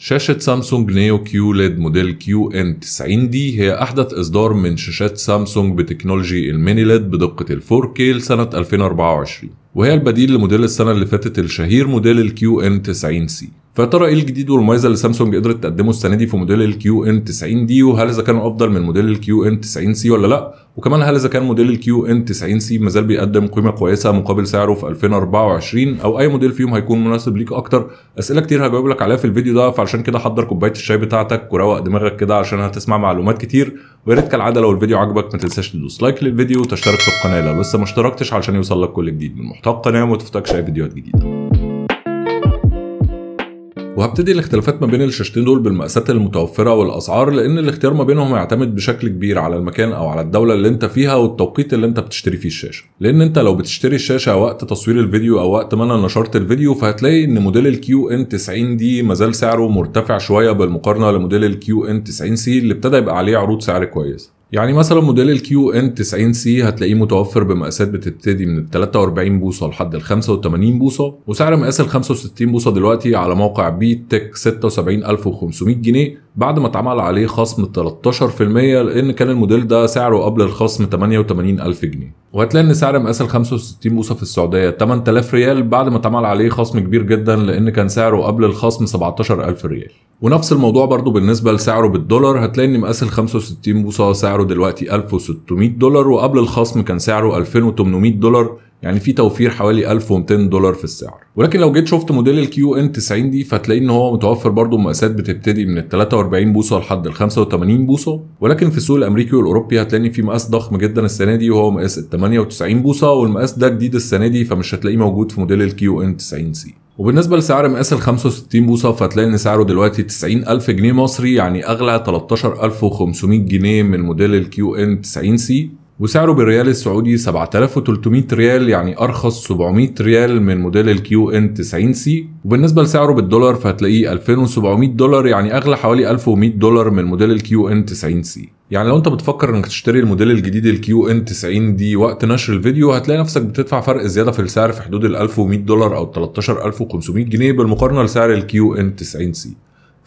شاشة سامسونج نيو كيو ليد موديل كيو ان 90 دي هي أحدث إصدار من شاشات سامسونج بتكنولوجي الميني ليد بدقة ال 4K لسنة 2024 وهي البديل لموديل السنة اللي فاتت الشهير موديل الكيو ان 90 سي فيا ترى ايه الجديد والمميز اللي سامسونج قدرت تقدمه السنه دي في موديل الكيو ان 90 دي وهل اذا كان افضل من موديل الكيو ان 90 سي ولا لا وكمان هل اذا كان موديل الكيو ان 90 سي مازال بيقدم قيمه كويسه مقابل سعره في 2024 او اي موديل فيهم هيكون مناسب ليك اكتر اسئله كتير هجاوب لك عليها في الفيديو ده فعشان كده حضر كوبايه الشاي بتاعتك وروق دماغك كده عشان هتسمع معلومات كتير ويا ريت كالعاده لو الفيديو عجبك ما تنساش تدوس لايك للفيديو وتشترك في القناه لو لسه ما اشتركتش عشان يوصل لك كل جديد من محتوى القناه وما تفوتكش اي فيديوهات جديده وهبتدي الاختلافات ما بين الشاشتين دول بالمقاسات المتوفره والاسعار لان الاختيار ما بينهم يعتمد بشكل كبير على المكان او على الدوله اللي انت فيها والتوقيت اللي انت بتشتري فيه الشاشه لان انت لو بتشتري الشاشه وقت تصوير الفيديو او وقت ما انا نشرت الفيديو فهتلاقي ان موديل الكيو ان 90 دي مازال سعره مرتفع شويه بالمقارنه لموديل الكيو ان 90 سي اللي ابتدى يبقى عليه عروض سعر كويس يعني مثلا موديل الكيو ان 90 سي هتلاقيه متوفر بمقاسات بتبتدي من ال 43 بوصه لحد ال 85 بوصه وسعر مقاس ال 65 بوصه دلوقتي على موقع بي تك 76500 جنيه بعد ما اتعمل عليه خصم 13% لان كان الموديل ده سعره قبل الخصم 88000 جنيه وهتلاقي ان سعر مقاس ال 65 بوصه في السعوديه 8000 ريال بعد ما اتعمل عليه خصم كبير جدا لان كان سعره قبل الخصم 17000 ريال ونفس الموضوع برضو بالنسبه لسعره بالدولار هتلاقي ان مقاس ال 65 بوصه سعره دلوقتي 1600 دولار وقبل الخصم كان سعره 2800 دولار يعني في توفير حوالي 1200 دولار في السعر ولكن لو جيت شفت موديل الكيو ان 90 دي فتلاقي ان هو متوفر برضه مقاسات بتبتدي من ال 43 بوصه لحد ال 85 بوصه ولكن في السوق الامريكي والاوروبي هتلاقي في مقاس ضخم جدا السنه دي وهو مقاس ال 98 بوصه والمقاس ده جديد السنه دي فمش هتلاقيه موجود في موديل الكيو ان 90 سي وبالنسبة لسعر مقاس ال 65 بوصة فتلاقي إن سعره دلوقتي 90000 جنيه مصري يعني أغلى 13500 جنيه من موديل الكيو ان 90 سي وسعره بالريال السعودي 7300 ريال يعني ارخص 700 ريال من موديل الكيو ان 90 سي وبالنسبه لسعره بالدولار فهتلاقيه 2700 دولار يعني اغلى حوالي 1100 دولار من موديل الكيو ان 90 سي يعني لو انت بتفكر انك تشتري الموديل الجديد الكيو ان 90 دي وقت نشر الفيديو هتلاقي نفسك بتدفع فرق زياده في السعر في حدود ال 1100 دولار او 13500 جنيه بالمقارنه لسعر الكيو ان 90 سي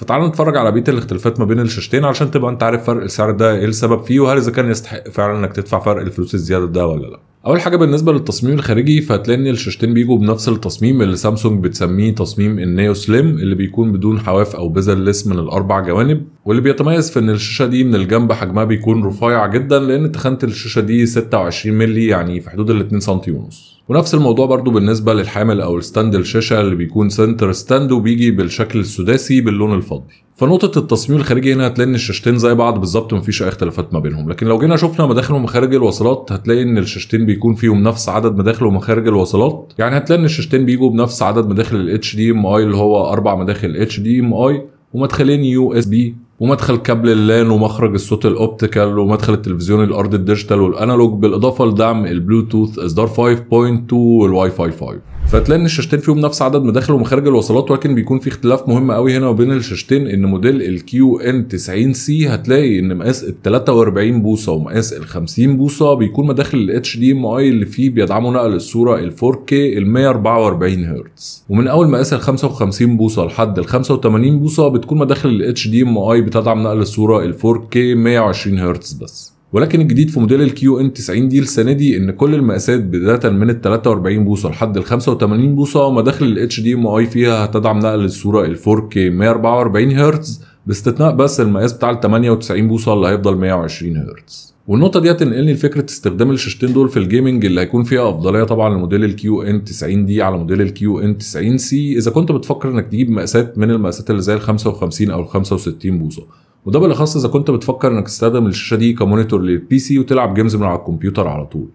فتعالوا نتفرج على بقيه الاختلافات ما بين الشاشتين علشان تبقى انت عارف فرق السعر ده ايه السبب فيه وهل اذا كان يستحق فعلا انك تدفع فرق الفلوس الزياده ده ولا لا اول حاجه بالنسبه للتصميم الخارجي فهتلاقي ان الشاشتين بيجوا بنفس التصميم اللي سامسونج بتسميه تصميم النيو سليم اللي بيكون بدون حواف او بزل لس من الاربع جوانب واللي بيتميز في ان الشاشه دي من الجنب حجمها بيكون رفيع جدا لان تخانه الشاشه دي 26 مللي يعني في حدود ال 2 سم ونص ونفس الموضوع برضو بالنسبة للحامل أو الستاند الشاشة اللي بيكون سنتر ستاند وبيجي بالشكل السداسي باللون الفضي فنقطة التصميم الخارجي هنا هتلاقي ان الشاشتين زي بعض بالظبط مفيش اي اختلافات ما بينهم، لكن لو جينا شفنا مداخل ومخارج الوصلات هتلاقي ان الشاشتين بيكون فيهم نفس عدد مداخل ومخارج الوصلات، يعني هتلاقي ان الشاشتين بيجوا بنفس عدد مداخل ال HDMI اللي هو أربع مداخل HDMI ومدخلين يو اس بي ومدخل كابل اللان ومخرج الصوت الاوبتيكال ومدخل التلفزيون الارض الديجيتال والانالوج بالاضافه لدعم البلوتوث اصدار 5.2 والواي فاي 5 فتلاقي ان الشاشتين فيهم نفس عدد مداخل ومخارج الوصلات ولكن بيكون في اختلاف مهم قوي هنا وبين الشاشتين ان موديل الكيو ان 90 سي هتلاقي ان مقاس ال 43 بوصه ومقاس ال 50 بوصه بيكون مداخل الاتش دي ام اي اللي فيه بيدعموا نقل الصوره ال 4 كي ال 144 هرتز ومن اول مقاس ال 55 بوصه لحد ال 85 بوصه بتكون مداخل الاتش دي ام اي بتدعم نقل الصوره ال 4 كي 120 هرتز بس ولكن الجديد في موديل الكيو ان 90 دي السنه دي ان كل المقاسات بدايه من ال 43 بوصه لحد ال 85 بوصه مداخل الاتش دي ام اي فيها هتدعم نقل الصوره ال 4K 144 هرتز باستثناء بس المقاس بتاع ال 98 بوصه اللي هيفضل 120 هرتز والنقطة دي هتنقلني إيه لفكرة استخدام الشاشتين دول في الجيمنج اللي هيكون فيها أفضلية طبعا لموديل الكيو ان 90 دي على موديل الكيو ان 90 سي إذا كنت بتفكر إنك تجيب مقاسات من المقاسات اللي زي ال 55 أو ال 65 بوصة وده بالاخص اذا كنت بتفكر انك تستخدم الشاشه دي كمونيتور للبي سي وتلعب جيمز من على الكمبيوتر على طول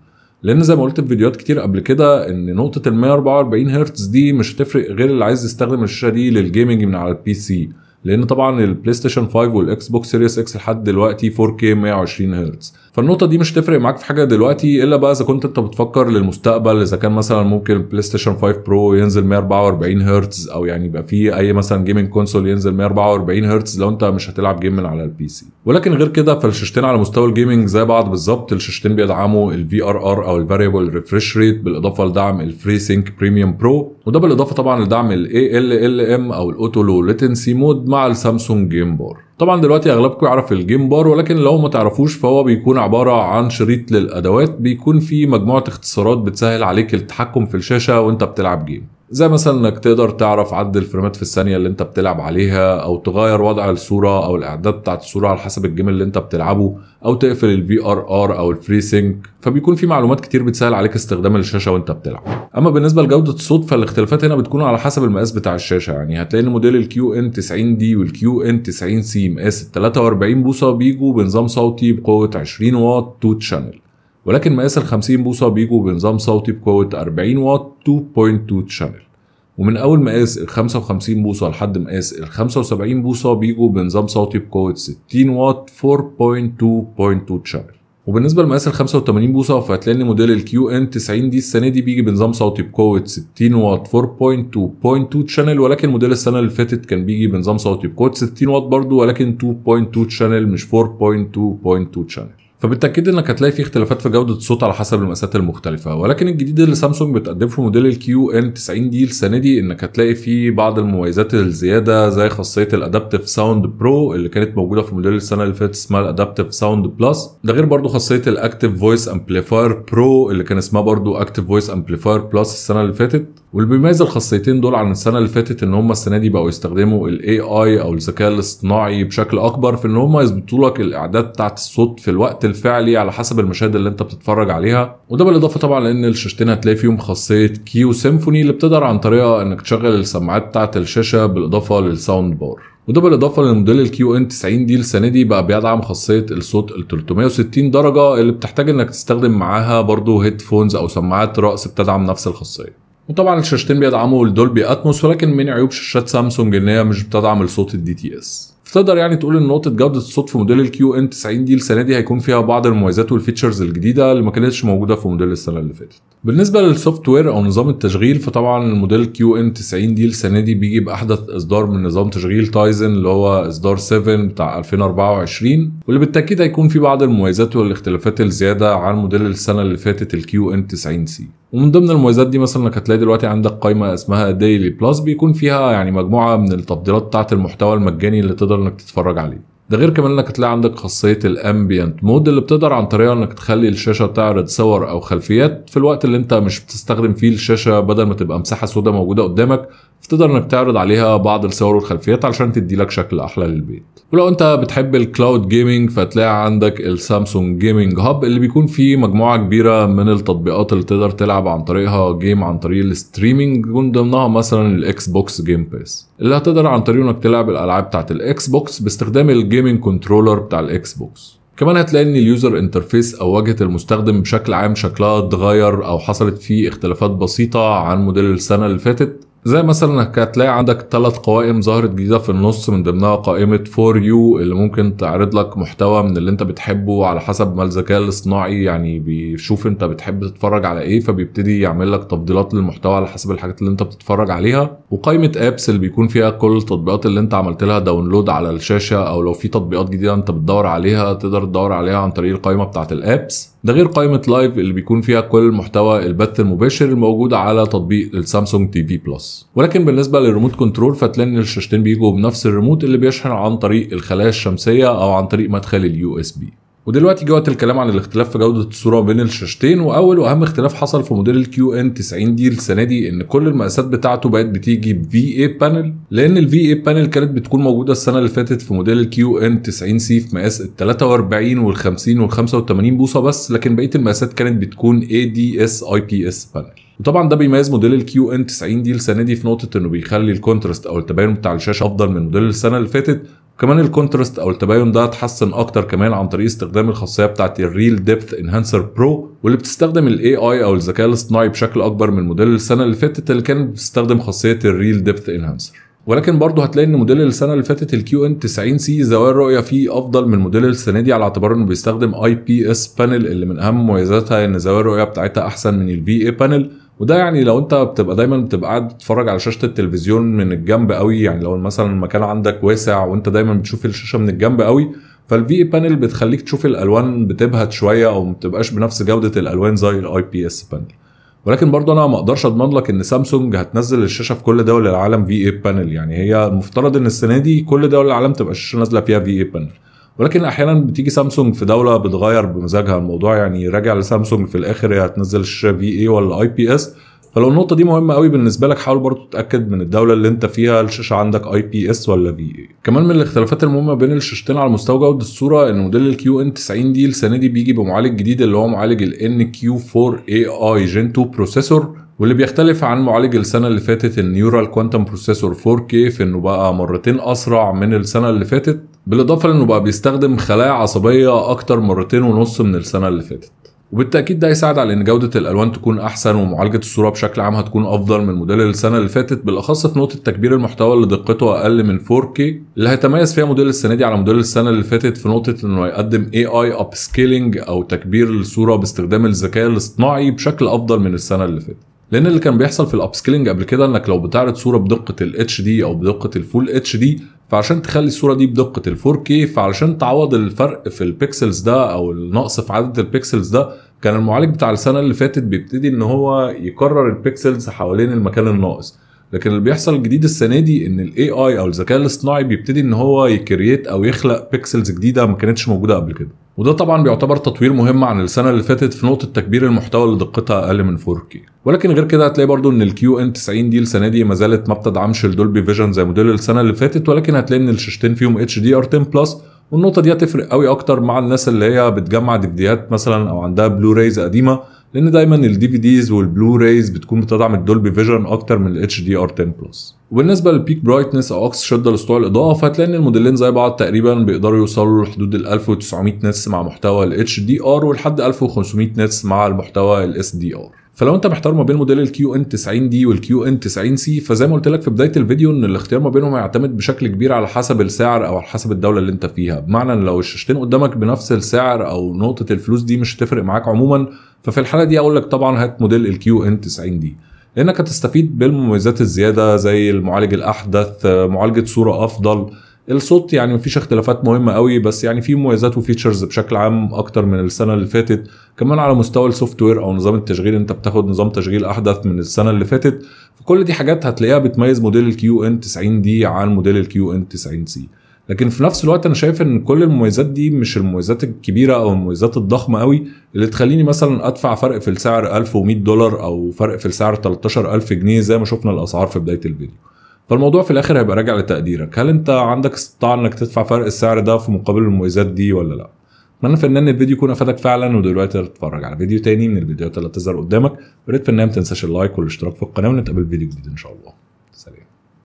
لان زي ما قلت في فيديوهات كتير قبل كده ان نقطه ال 144 هرتز دي مش هتفرق غير اللي عايز يستخدم الشاشه دي للجيمنج من على البي سي لان طبعا البلاي ستيشن 5 والاكس بوكس سيريس اكس لحد دلوقتي 4K 120 هرتز فالنقطه دي مش تفرق معاك في حاجه دلوقتي الا بقى اذا كنت انت بتفكر للمستقبل اذا كان مثلا ممكن البلاي ستيشن 5 برو ينزل 144 هرتز او يعني يبقى في اي مثلا جيمنج كونسول ينزل 144 هرتز لو انت مش هتلعب جيم من على البي سي ولكن غير كده فالشاشتين على مستوى الجيمنج زي بعض بالظبط الشاشتين بيدعموا الفي ار ار او الفاريبل ريفريش ريت بالاضافه لدعم الفري سينك بريميوم برو وده بالاضافه طبعا لدعم الاي ال ال ام او الاوتو لو ليتنسي مود مع السامسونج جيم بار طبعا دلوقتي اغلبكم يعرف الجيم بار ولكن لو ما تعرفوش فهو بيكون عباره عن شريط للادوات بيكون فيه مجموعه اختصارات بتسهل عليك التحكم في الشاشه وانت بتلعب جيم زي مثلا انك تقدر تعرف عدد الفريمات في الثانيه اللي انت بتلعب عليها او تغير وضع الصوره او الاعداد بتاعت الصوره على حسب الجيم اللي انت بتلعبه او تقفل الفي ار ار او الفري سينك فبيكون في معلومات كتير بتسهل عليك استخدام الشاشه وانت بتلعب اما بالنسبه لجوده الصوت فالاختلافات هنا بتكون على حسب المقاس بتاع الشاشه يعني هتلاقي ان موديل الكيو ان 90 دي والكيو ان 90 سي مقاس 43 بوصه بيجوا بنظام صوتي بقوه 20 واط تو تشانل ولكن مقاس ال 50 بوصة بيجوا بنظام صوتي بقوة 40 واط 2.2 تشانل ومن أول مقاس ال 55 بوصة لحد مقاس ال 75 بوصة بيجوا بنظام صوتي بقوة 60 واط 4.2.2 تشانل وبالنسبة لمقاس ال 85 بوصة فهتلاقي ان موديل الكيو ان 90 دي السنة دي بيجي بنظام صوتي بقوة 60 واط 4.2.2 تشانل ولكن موديل السنة اللي فاتت كان بيجي بنظام صوتي بقوة 60 واط برضه ولكن 2.2 تشانل مش 4.2.2 تشانل فبالتاكيد انك هتلاقي في اختلافات في جوده الصوت على حسب المقاسات المختلفه ولكن الجديد اللي سامسونج بتقدم في موديل الكيو ان 90 دي السنه دي انك هتلاقي فيه بعض المميزات الزياده زي خاصيه الادابتيف ساوند برو اللي كانت موجوده في موديل السنه اللي فاتت اسمها الادابتيف ساوند بلس ده غير برضو خاصيه الاكتيف فويس امبليفاير برو اللي كان اسمها برضو اكتيف فويس امبليفاير بلس السنه اللي فاتت واللي بيميز الخاصيتين دول عن السنه اللي فاتت ان هم السنه دي بقوا يستخدموا الاي اي او الذكاء الاصطناعي بشكل اكبر في ان هم يظبطوا لك الاعداد بتاعت الصوت في الوقت الفعلي على حسب المشاهد اللي انت بتتفرج عليها وده بالاضافه طبعا لان الشاشتين هتلاقي فيهم خاصيه كيو سيمفوني اللي بتقدر عن طريقه انك تشغل السماعات بتاعت الشاشه بالاضافه للساوند بار وده بالاضافه للموديل الكيو ان 90 دي السنه دي بقى بيدعم خاصيه الصوت ال 360 درجه اللي بتحتاج انك تستخدم معاها برضه هيدفونز او سماعات راس بتدعم نفس الخاصيه وطبعا الشاشتين بيدعموا الدولبي اتموس ولكن من عيوب شاشات سامسونج ان هي مش بتدعم الصوت الدي تي اس تقدر يعني تقول ان نقطه جوده الصوت في موديل الكيو ان 90 دي السنه دي هيكون فيها بعض المميزات والفيتشرز الجديده اللي ما كانتش موجوده في موديل السنه اللي فاتت بالنسبه للسوفت وير او نظام التشغيل فطبعا الموديل كيو ان 90 دي السنه دي بيجي باحدث اصدار من نظام تشغيل تايزن اللي هو اصدار 7 بتاع 2024 واللي بالتاكيد هيكون في بعض المميزات والاختلافات الزياده عن موديل السنه اللي فاتت الكيو ان 90 سي ومن ضمن المميزات دي مثلا انك هتلاقي دلوقتي عندك قائمه اسمها ديلي بلس بيكون فيها يعني مجموعه من التفضيلات بتاعه المحتوى المجاني اللي تقدر انك تتفرج عليه ده غير كمان انك تلاقي عندك خاصيه الامبيانت مود اللي بتقدر عن طريقها انك تخلي الشاشه تعرض صور او خلفيات في الوقت اللي انت مش بتستخدم فيه الشاشه بدل ما تبقى مساحه سوداء موجوده قدامك تقدر انك تعرض عليها بعض الصور والخلفيات علشان تدي لك شكل احلى للبيت ولو انت بتحب الكلاود جيمنج فتلاقي عندك السامسونج جيمنج هاب اللي بيكون فيه مجموعه كبيره من التطبيقات اللي تقدر تلعب عن طريقها جيم عن طريق الستريمنج من ضمنها مثلا الاكس بوكس جيم باس اللي هتقدر عن طريقه انك تلعب الالعاب بتاعت الاكس بوكس باستخدام الجيمنج كنترولر بتاع الاكس بوكس كمان هتلاقي ان اليوزر انترفيس او واجهه المستخدم بشكل عام شكلها اتغير او حصلت فيه اختلافات بسيطه عن موديل السنه اللي فاتت زي مثلا هتلاقي عندك ثلاث قوائم ظهرت جديده في النص من ضمنها قائمه فور يو اللي ممكن تعرض لك محتوى من اللي انت بتحبه على حسب ما الذكاء الاصطناعي يعني بيشوف انت بتحب تتفرج على ايه فبيبتدي يعمل لك تفضيلات للمحتوى على حسب الحاجات اللي انت بتتفرج عليها وقائمه ابس اللي بيكون فيها كل التطبيقات اللي انت عملت لها داونلود على الشاشه او لو في تطبيقات جديده انت بتدور عليها تقدر تدور عليها عن طريق القائمه بتاعه الابس ده غير قائمه لايف اللي بيكون فيها كل محتوى البث المباشر الموجود على تطبيق السامسونج تي في بلس ولكن بالنسبه للريموت كنترول فتلاقي ان الشاشتين بيجوا بنفس الريموت اللي بيشحن عن طريق الخلايا الشمسيه او عن طريق مدخل اليو اس بي ودلوقتي جه وقت الكلام عن الاختلاف في جوده الصوره بين الشاشتين واول واهم اختلاف حصل في موديل الكيو ان 90 دي السنه دي ان كل المقاسات بتاعته بقت بتيجي بفي اي بانل لان الفي اي بانل كانت بتكون موجوده السنه اللي فاتت في موديل الكيو ان 90 سي في مقاس ال 43 وال 50 وال 85 بوصه بس لكن بقيه المقاسات كانت بتكون اي دي اس اي بي اس بانل وطبعا ده بيميز موديل الكيو ان 90 دي السنه دي في نقطه انه بيخلي الكونتراست او التباين بتاع الشاشه افضل من موديل السنه اللي فاتت كمان الكونتراست او التباين ده اتحسن اكتر كمان عن طريق استخدام الخاصيه بتاعه الريل ديبث انهانسر برو واللي بتستخدم الاي اي او الذكاء الاصطناعي بشكل اكبر من موديل السنه اللي فاتت اللي كان بيستخدم خاصيه الريل ديبث انهانسر ولكن برضه هتلاقي ان موديل السنه اللي فاتت الكيو ان 90 سي زوايا الرؤيه فيه افضل من موديل السنه دي على اعتبار انه بيستخدم اي بي اس بانل اللي من اهم مميزاتها ان زوايا الرؤيه بتاعتها احسن من الفي اي بانل وده يعني لو انت بتبقى دايما بتبقى قاعد بتتفرج على شاشه التلفزيون من الجنب قوي يعني لو مثلا المكان عندك واسع وانت دايما بتشوف الشاشه من الجنب قوي فالفي اي بانل بتخليك تشوف الالوان بتبهت شويه او ما بتبقاش بنفس جوده الالوان زي الاي بي اس بانل ولكن برضه انا ما اقدرش اضمن لك ان سامسونج هتنزل الشاشه في كل دول العالم في اي بانل يعني هي المفترض ان السنه دي كل دول العالم تبقى الشاشه نازله فيها في اي بانل ولكن احيانا بتيجي سامسونج في دوله بتغير بمزاجها الموضوع يعني راجع لسامسونج في الاخر هي هتنزل الشاشه في اي ولا اي بي اس فلو النقطه دي مهمه قوي بالنسبه لك حاول برضو تتاكد من الدوله اللي انت فيها الشاشه عندك اي بي اس ولا في اي كمان من الاختلافات المهمه بين الشاشتين على مستوى جوده الصوره ان موديل الكيو ان 90 دي السنه دي بيجي بمعالج جديد اللي هو معالج ال ان كيو 4 اي اي جين 2 بروسيسور واللي بيختلف عن معالج السنة اللي فاتت النيورال كوانتم بروسيسور 4K في انه بقى مرتين اسرع من السنة اللي فاتت بالاضافة لانه بقى بيستخدم خلايا عصبية اكتر مرتين ونص من السنة اللي فاتت وبالتاكيد ده هيساعد على ان جوده الالوان تكون احسن ومعالجه الصوره بشكل عام هتكون افضل من موديل السنه اللي فاتت بالاخص في نقطه تكبير المحتوى اللي دقته اقل من 4K اللي هيتميز فيها موديل السنه دي على موديل السنه اللي فاتت في نقطه انه هيقدم AI Upscaling اب سكيلينج او تكبير الصوره باستخدام الذكاء الاصطناعي بشكل افضل من السنه اللي فاتت لان اللي كان بيحصل في الابسكيلنج قبل كده انك لو بتعرض صوره بدقه الاتش دي او بدقه الفول اتش دي فعشان تخلي الصوره دي بدقه ال 4K فعشان تعوض الفرق في البيكسلز ده او النقص في عدد البيكسلز ده كان المعالج بتاع السنه اللي فاتت بيبتدي ان هو يكرر البيكسلز حوالين المكان الناقص لكن اللي بيحصل جديد السنه دي ان الاي اي او الذكاء الاصطناعي بيبتدي ان هو يكريت او يخلق بيكسلز جديده ما كانتش موجوده قبل كده وده طبعا بيعتبر تطوير مهم عن السنه اللي فاتت في نقطه تكبير المحتوى اللي دقتها اقل من 4K ولكن غير كده هتلاقي برضو ان الكيو ان 90 دي السنه دي ما زالت ما بتدعمش الدولبي فيجن زي موديل السنه اللي فاتت ولكن هتلاقي ان الشاشتين فيهم اتش دي ار 10 بلس والنقطه دي هتفرق قوي اكتر مع الناس اللي هي بتجمع ديفيديات مثلا او عندها بلورايز قديمه لان دايما الدي في ديز والبلورايز بتكون بتدعم الدولبي فيجن اكتر من الاتش دي ار 10 بلس وبالنسبه للبيك برايتنس او اقصى شده لسطوع الاضاءه فهتلاقي ان الموديلين زي بعض تقريبا بيقدروا يوصلوا لحدود ال 1900 نتس مع محتوى ال اتش دي ار ولحد 1500 نتس مع المحتوى الاس دي ار فلو انت محتار ما بين موديل الكيو ان 90 دي والكيو ان 90 سي فزي ما قلت لك في بدايه الفيديو ان الاختيار ما بينهم هيعتمد بشكل كبير على حسب السعر او على حسب الدوله اللي انت فيها بمعنى ان لو الشاشتين قدامك بنفس السعر او نقطه الفلوس دي مش هتفرق معاك عموما ففي الحاله دي اقول لك طبعا هات موديل الكيو ان 90 دي لانك هتستفيد بالمميزات الزياده زي المعالج الاحدث معالجه صوره افضل الصوت يعني مفيش اختلافات مهمه قوي بس يعني في مميزات وفيتشرز بشكل عام اكتر من السنه اللي فاتت كمان على مستوى السوفت وير او نظام التشغيل انت بتاخد نظام تشغيل احدث من السنه اللي فاتت فكل دي حاجات هتلاقيها بتميز موديل الكيو ان 90 دي عن موديل الكيو ان 90 سي لكن في نفس الوقت انا شايف ان كل المميزات دي مش المميزات الكبيره او المميزات الضخمه قوي اللي تخليني مثلا ادفع فرق في السعر 1100 دولار او فرق في السعر 13000 جنيه زي ما شفنا الاسعار في بدايه الفيديو فالموضوع في الاخر هيبقى راجع لتقديرك هل انت عندك استطاعه انك تدفع فرق السعر ده في مقابل المميزات دي ولا لا اتمنى في ان الفيديو يكون افادك فعلا ودلوقتي تتفرج على فيديو تاني من الفيديوهات اللي هتظهر قدامك وريت في النهايه ما تنساش اللايك والاشتراك في القناه ونتقابل فيديو جديد ان شاء الله